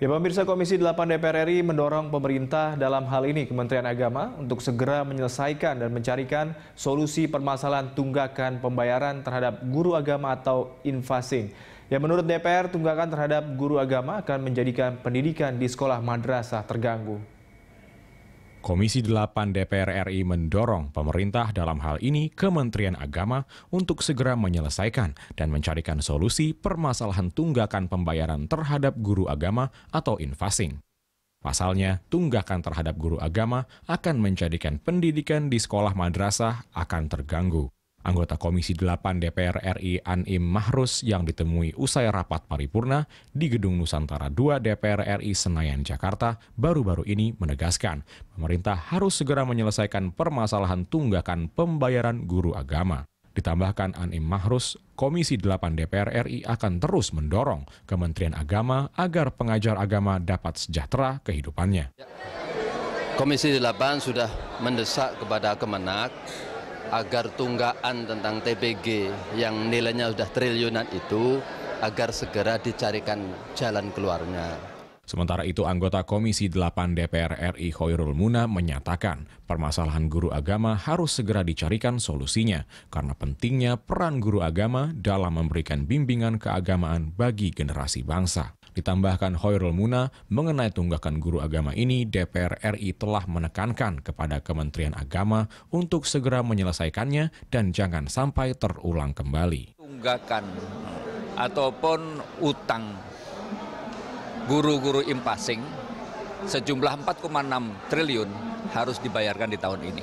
Ya pemirsa Komisi 8 DPR RI mendorong pemerintah dalam hal ini Kementerian Agama untuk segera menyelesaikan dan mencarikan solusi permasalahan tunggakan pembayaran terhadap guru agama atau infasing. Ya menurut DPR tunggakan terhadap guru agama akan menjadikan pendidikan di sekolah madrasah terganggu. Komisi 8 DPR RI mendorong pemerintah dalam hal ini Kementerian Agama untuk segera menyelesaikan dan mencarikan solusi permasalahan tunggakan pembayaran terhadap guru agama atau infasing. Pasalnya, tunggakan terhadap guru agama akan menjadikan pendidikan di sekolah madrasah akan terganggu. Anggota Komisi 8 DPR RI Anim Mahrus yang ditemui usai rapat paripurna di Gedung Nusantara 2 DPR RI Senayan, Jakarta baru-baru ini menegaskan pemerintah harus segera menyelesaikan permasalahan tunggakan pembayaran guru agama. Ditambahkan Anim Mahrus, Komisi 8 DPR RI akan terus mendorong Kementerian Agama agar pengajar agama dapat sejahtera kehidupannya. Komisi 8 sudah mendesak kepada Kemenak agar tunggaan tentang TPG yang nilainya sudah triliunan itu agar segera dicarikan jalan keluarnya. Sementara itu, anggota Komisi 8 DPR RI Khairul Muna menyatakan permasalahan guru agama harus segera dicarikan solusinya karena pentingnya peran guru agama dalam memberikan bimbingan keagamaan bagi generasi bangsa. Ditambahkan Hoirul Muna, mengenai tunggakan guru agama ini, DPR RI telah menekankan kepada Kementerian Agama untuk segera menyelesaikannya dan jangan sampai terulang kembali. Tunggakan ataupun utang guru-guru impasing sejumlah 4,6 triliun harus dibayarkan di tahun ini.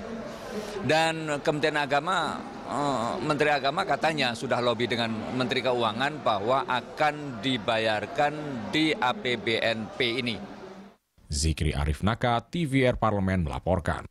Dan Kementerian Agama, eh, Menteri Agama katanya sudah lobby dengan Menteri Keuangan bahwa akan dibayarkan di APBNP ini. Zikri Arif Naka, TVR Parlemen melaporkan.